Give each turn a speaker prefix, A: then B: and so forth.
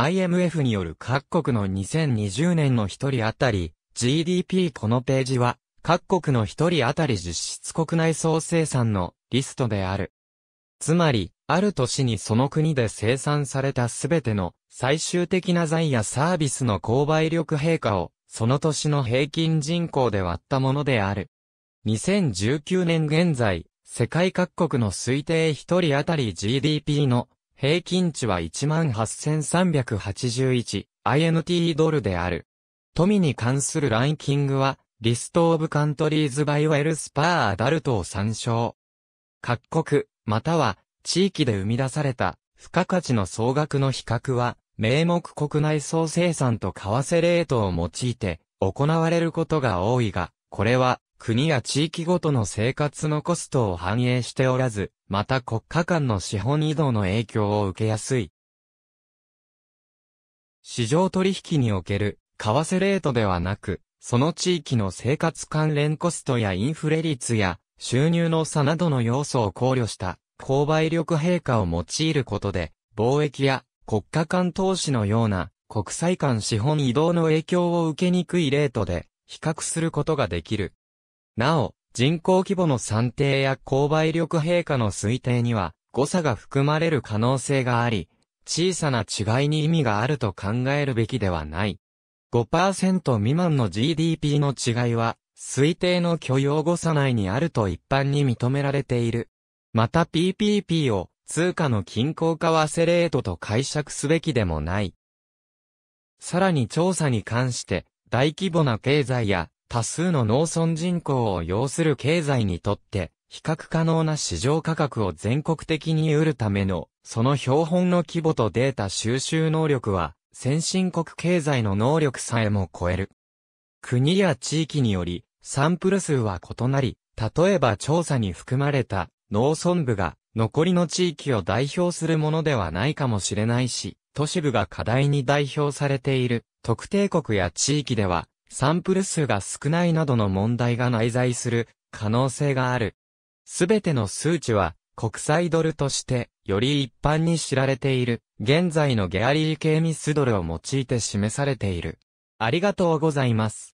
A: IMF による各国の2020年の一人当たり GDP このページは各国の一人当たり実質国内総生産のリストである。つまり、ある年にその国で生産されたすべての最終的な財やサービスの購買力陛下をその年の平均人口で割ったものである。2019年現在、世界各国の推定一人当たり GDP の平均値は18,381 INT ドルである。富に関するランキングは、リストオブカントリーズバイウェルスパーアダルトを参照。各国、または、地域で生み出された、付加価値の総額の比較は、名目国内総生産と為替レートを用いて、行われることが多いが、これは、国や地域ごとの生活のコストを反映しておらず、また国家間の資本移動の影響を受けやすい。市場取引における、為替レートではなく、その地域の生活関連コストやインフレ率や収入の差などの要素を考慮した購買力陛下を用いることで、貿易や国家間投資のような国際間資本移動の影響を受けにくいレートで比較することができる。なお、人口規模の算定や購買力平下の推定には誤差が含まれる可能性があり、小さな違いに意味があると考えるべきではない。5%未満の GDP の違いは、推定の許容誤差内にあると一般に認められている。また PPP を通貨の均衡化はセレートと解釈すべきでもない。さらに調査に関して、大規模な経済や多数の農村人口を要する経済にとって、比較可能な市場価格を全国的に得るための、その標本の規模とデータ収集能力は、先進国経済の能力さえも超える。国や地域により、サンプル数は異なり、例えば調査に含まれた農村部が残りの地域を代表するものではないかもしれないし、都市部が課題に代表されている特定国や地域ではサンプル数が少ないなどの問題が内在する可能性がある。すべての数値は国際ドルとしてより一般に知られている現在のゲアリー・系ミスドルを用いて示されている。ありがとうございます。